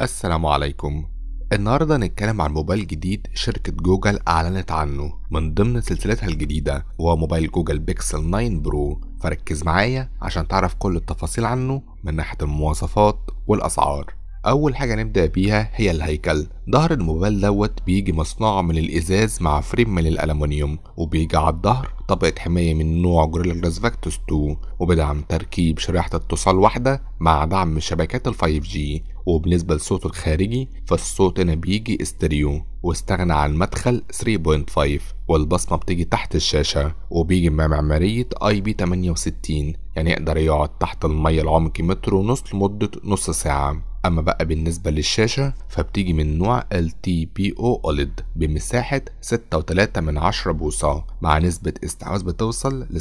السلام عليكم النهاردة هنتكلم عن موبايل جديد شركة جوجل أعلنت عنه من ضمن سلسلتها الجديدة وهو موبايل جوجل بيكسل 9 برو فركز معايا عشان تعرف كل التفاصيل عنه من ناحية المواصفات والأسعار أول حاجة نبدأ بيها هي الهيكل ظهر الموبايل دوت بيجي مصنوع من الإزاز مع فريم من الألمنيوم وبيجي على الظهر طبقة حماية من نوع جوريلا جلاس فاكتوس 2 وبدعم تركيب شريحة اتصال واحدة مع دعم شبكات ال 5G وبالنسبة للصوت الخارجي فالصوت هنا بيجي استريو واستغنى عن مدخل 3.5 والبصمة بتيجي تحت الشاشة وبيجي مع معمارية اي بي 68 يعني يقدر يقعد تحت المية لعمق متر ونص لمدة نص ساعة أما بقى بالنسبة للشاشة فبتيجي من نوع LTPO OLED بمساحة 6.3 من 10 بوصة مع نسبة استحواذ بتوصل ل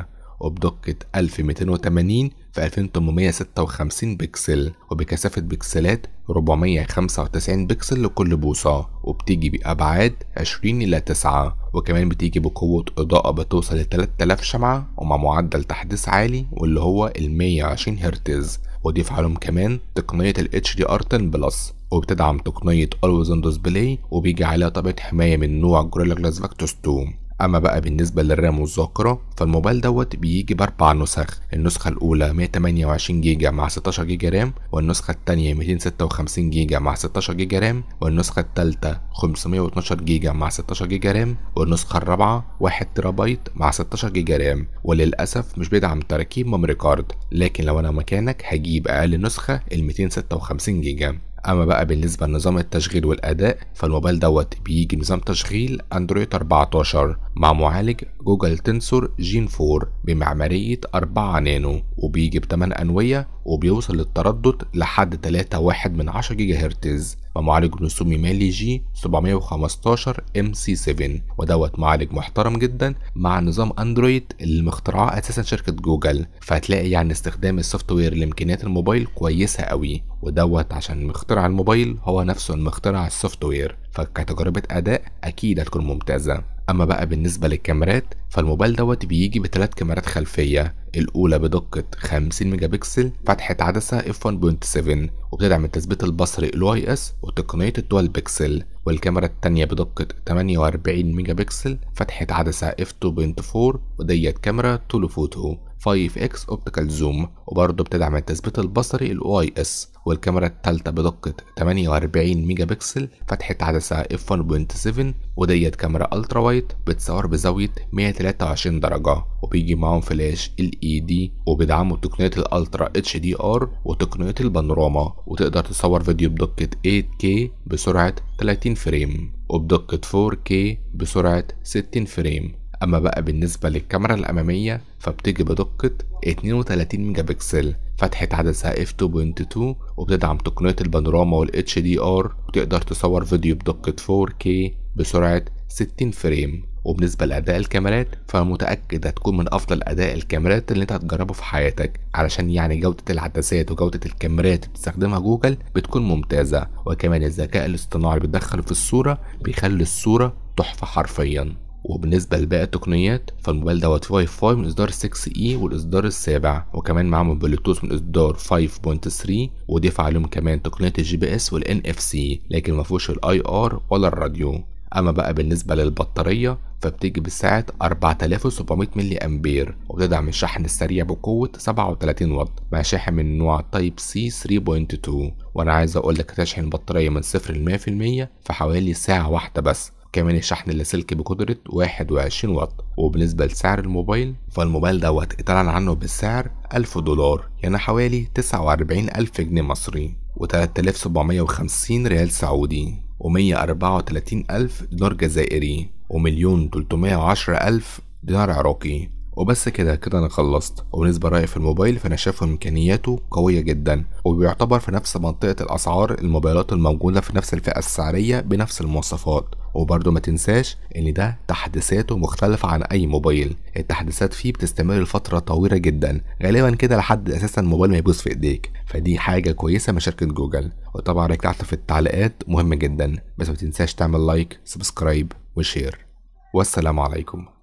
87% وبدقة 1280 في 2856 بكسل وبكثافة بكسلات 495 بكسل لكل بوصة وبتيجي بأبعاد 20 إلى 9 وكمان بتيجي بقوة إضاءة بتوصل ل 3000 شمعة ومع معدل تحديث عالي واللي هو ال 120 هرتز وضيف عليهم كمان تقنية ال HDR 10 بلس وبتدعم تقنية Always On Display وبيجي عليها طبقة حماية من نوع جوريلا جلاس فاكتوس 2 اما بقى بالنسبه للرام والذاكره فالموبايل دوت بيجي باربع نسخ النسخه الاولى 128 جيجا مع 16 جيجا رام والنسخه الثانيه 256 جيجا مع 16 جيجا رام والنسخه الثالثه 512 جيجا مع 16 جيجا رام والنسخه الرابعه 1 تيرابايت مع 16 جيجا رام وللاسف مش بيدعم تركيب ميموري كارد لكن لو انا مكانك هجيب اقل نسخه ال 256 جيجا اما بقى بالنسبه لنظام التشغيل والاداء فالموبايل دوت بيجي نظام تشغيل اندرويد 14 مع معالج جوجل تنسور جين 4 بمعمارية 4 نانو وبيجي بتمن أنوية وبيوصل للتردد لحد 3.1 من 10 جيجا هرتز ومعالج رسومي مالي جي 715 ام سي 7 ودوت معالج محترم جدا مع نظام اندرويد اللي مخترعاه اساسا شركه جوجل فهتلاقي يعني استخدام السوفت وير لامكانيات الموبايل كويسه قوي ودوت عشان مخترع الموبايل هو نفسه المخترع السوفت وير فكتجربه اداء اكيد هتكون ممتازه اما بقى بالنسبه للكاميرات فالموبايل دوت بيجي بثلاث كاميرات خلفيه الاولى بدقه 50 ميجا بكسل فتحه عدسه اف 1.7 وبتدعم التثبيت البصري الواي اس وتقنيه الدوال بكسل والكاميرا التانية بدقة 48 ميجا بكسل فتحة عدسة f2.4 وديت كاميرا تولو فوتو 5X Optical Zoom وبرضه بتدعم التثبيت البصري ال OIS والكاميرا التالتة بدقة 48 ميجا بكسل فتحة عدسة f1.7 وديت كاميرا الترا وايت بتصور بزاوية 123 درجة وبيجي معاهم فلاش ال اي دي وبيدعموا تقنية الالترا اتش دي ار وتقنية البانوراما وتقدر تصور فيديو بدقة 8K بسرعة 30 فريم وبدقة 4K بسرعة 60 فريم أما بقى بالنسبة للكاميرا الأمامية فبتيجي بدقة 32 ميجا بكسل فتحة عدسة f2.2 وبتدعم تقنية البانوراما والاتش دي ار وتقدر تصور فيديو بدقة 4K بسرعة 60 فريم وبالنسبة لأداء الكاميرات فأنا متأكد هتكون من أفضل أداء الكاميرات اللي أنت هتجربه في حياتك علشان يعني جودة العدسات وجودة الكاميرات اللي بتستخدمها جوجل بتكون ممتازة وكمان الذكاء الاصطناعي اللي بتدخله في الصورة بيخلي الصورة تحفة حرفيا وبالنسبة لباقي التقنيات فالموبايل دوت فاي من إصدار اي e والإصدار السابع وكمان معاهم بلوتوث من إصدار 5.3 وضيف عليهم كمان تقنية الجي بي اس والان اف سي لكن مفهوش الاي ار ولا الراديو أما بقى بالنسبة للبطارية فبتيجي بسعة 4700 ملي أمبير وبتدعم الشحن السريع بقوة 37 واط مع شاحن من نوع تايب سي 3.2 وأنا عايز أقول لك تشحن البطارية من 0 ل 100% في حوالي ساعة واحدة بس كمان الشحن اللاسلكي بقدرة 21 واط وبالنسبة لسعر الموبايل فالموبايل دوت اتعلن عنه بالسعر 1000 دولار يعني حوالي 49 ألف جنيه مصري و3750 ريال سعودي و134 ألف جزائري ومليون 310 ألف دينار عراقي وبس كده كده انا خلصت وبالنسبه لرايي في الموبايل فانا شايفه امكانياته قويه جدا وبيعتبر في نفس منطقه الاسعار الموبايلات الموجوده في نفس الفئه السعريه بنفس المواصفات وبرضه ما تنساش ان ده تحديثاته مختلفة عن اي موبايل التحديثات فيه بتستمر لفترة طويلة جدا غالبا كده لحد اساسا الموبايل ما يبوظ في ايديك فدي حاجة كويسة من شركة جوجل وطبعا رأيك تحت في التعليقات مهمه جدا بس ما تنساش تعمل لايك سبسكرايب وشير والسلام عليكم